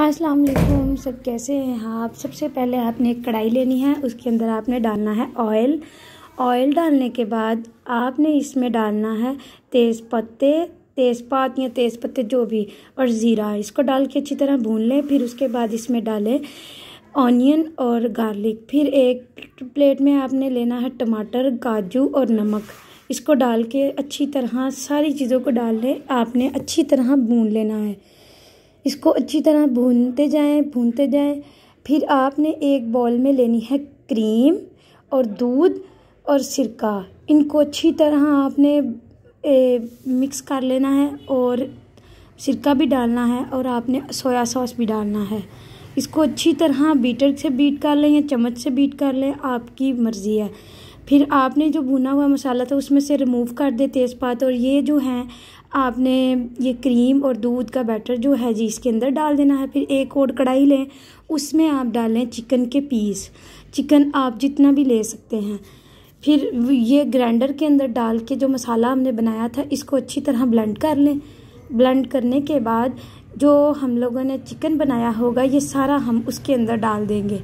अस्सलाम वालेकुम सब कैसे हैं आप सबसे पहले आपने एक कढ़ाई लेनी है उसके अंदर आपने डालना है ऑयल ऑयल डालने के बाद आपने इसमें डालना है तेज़ पत्ते तेज़पात या तेज़ पत्ते जो भी और ज़ीरा इसको डाल के अच्छी तरह भून लें फिर उसके बाद इसमें डालें ऑनियन और गार्लिक फिर एक प्लेट में आपने लेना है टमाटर काजू और नमक इसको डाल के अच्छी तरह सारी चीज़ों को डाल लें आपने अच्छी तरह भून लेना है इसको अच्छी तरह भूनते जाएं भूनते जाएं फिर आपने एक बॉल में लेनी है क्रीम और दूध और सिरका इनको अच्छी तरह आपने ए, मिक्स कर लेना है और सिरका भी डालना है और आपने सोया सॉस भी डालना है इसको अच्छी तरह बीटर से बीट कर लें या चम्मच से बीट कर लें आपकी मर्ज़ी है फिर आपने जो भुना हुआ मसाला था उसमें से रिमूव कर दें तेज़पात और ये जो हैं आपने ये क्रीम और दूध का बैटर जो है जी इसके अंदर डाल देना है फिर एक और कढ़ाई लें उसमें आप डालें चिकन के पीस चिकन आप जितना भी ले सकते हैं फिर ये ग्राइंडर के अंदर डाल के जो मसाला हमने बनाया था इसको अच्छी तरह ब्लेंड कर लें ब्लेंड करने के बाद जो हम लोगों ने चिकन बनाया होगा ये सारा हम उसके अंदर डाल देंगे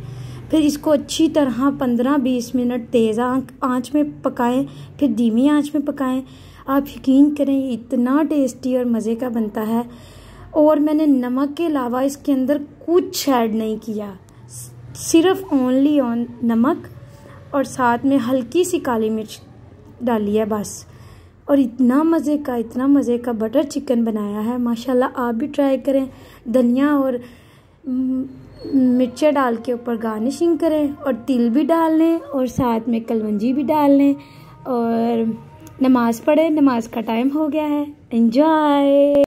फिर इसको अच्छी तरह पंद्रह बीस मिनट तेज़ आँच में पकाएं फिर धीमी आँच में पकाएं आप यकीन करें इतना टेस्टी और मज़े का बनता है और मैंने नमक के अलावा इसके अंदर कुछ ऐड नहीं किया सिर्फ ओनली ऑन नमक और साथ में हल्की सी काली मिर्च डाली है बस और इतना मज़े का इतना मज़े का बटर चिकन बनाया है माशाल्लाह आप भी ट्राई करें धनिया और मिर्चें डाल के ऊपर गार्निशिंग करें और तिल भी डाल लें और साथ में कलवंजी भी डाल लें और नमाज पढ़े नमाज का टाइम हो गया है एंजॉय